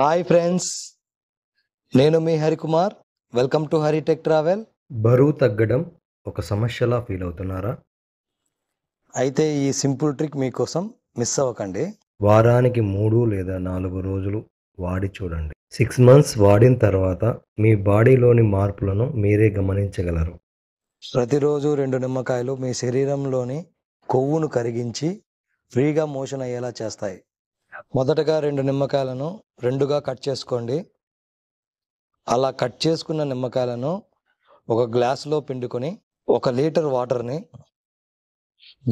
hi friends నేను మీ Harikumar welcome to Haritech travel బరువు తగ్గడం ఒక సమస్యలా ఫీల్ అవుతున్నారా అయితే ఈ సింపుల్ ట్రిక్ మీకోసం మిస్ అవ్వకండి వారానికి మూడు లేదా నాలుగు రోజులు వాడి చూడండి సిక్స్ మంత్స్ వాడిన తర్వాత మీ బాడీలోని మార్పులను మీరే గమనించగలరు ప్రతిరోజు రెండు నిమ్మకాయలు మీ శరీరంలోని కొవ్వును కరిగించి ఫ్రీగా మోషన్ అయ్యేలా చేస్తాయి మొదటగా రెండు నిమ్మకాయలను రెండుగా కట్ చేసుకోండి అలా కట్ చేసుకున్న నిమ్మకాయలను ఒక గ్లాసులో పిండుకొని ఒక లీటర్ వాటర్ని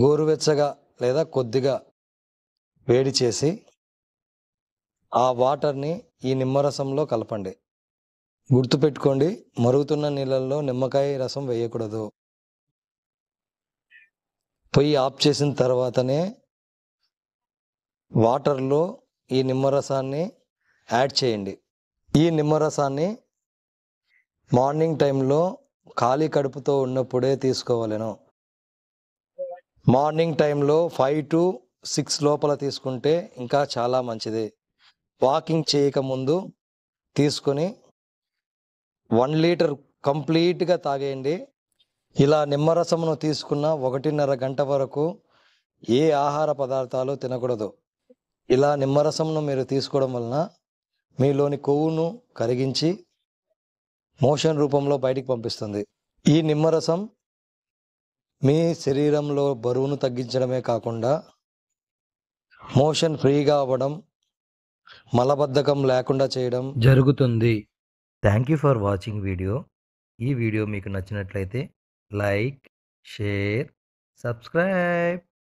గోరువెచ్చగా లేదా కొద్దిగా వేడి చేసి ఆ వాటర్ని ఈ నిమ్మరసంలో కలపండి గుర్తుపెట్టుకోండి మరుగుతున్న నీళ్ళల్లో నిమ్మకాయ రసం వేయకూడదు పొయ్యి ఆఫ్ చేసిన తర్వాతనే వాటర్లో ఈ నిమ్మరసాన్ని యాడ్ చేయండి ఈ నిమ్మరసాన్ని మార్నింగ్ టైంలో ఖాళీ కడుపుతో ఉన్నప్పుడే తీసుకోవాలను మార్నింగ్ టైంలో ఫైవ్ టు సిక్స్ లోపల తీసుకుంటే ఇంకా చాలా మంచిది వాకింగ్ చేయకముందు తీసుకొని వన్ లీటర్ కంప్లీట్గా తాగేయండి ఇలా నిమ్మరసమును తీసుకున్న ఒకటిన్నర గంట వరకు ఏ ఆహార పదార్థాలు తినకూడదు ఇలా నిమ్మరసంను మీరు తీసుకోవడం వలన మీలోని కొవ్వును కరిగించి మోషన్ రూపంలో బయటికి పంపిస్తుంది ఈ నిమ్మరసం మీ శరీరంలో బరువును తగ్గించడమే కాకుండా మోషన్ ఫ్రీగా అవ్వడం మలబద్ధకం లేకుండా చేయడం జరుగుతుంది thank you for watching video ఈ వీడియో మీకు నచ్చినట్లయితే లైక్ షేర్ సబ్స్క్రైబ్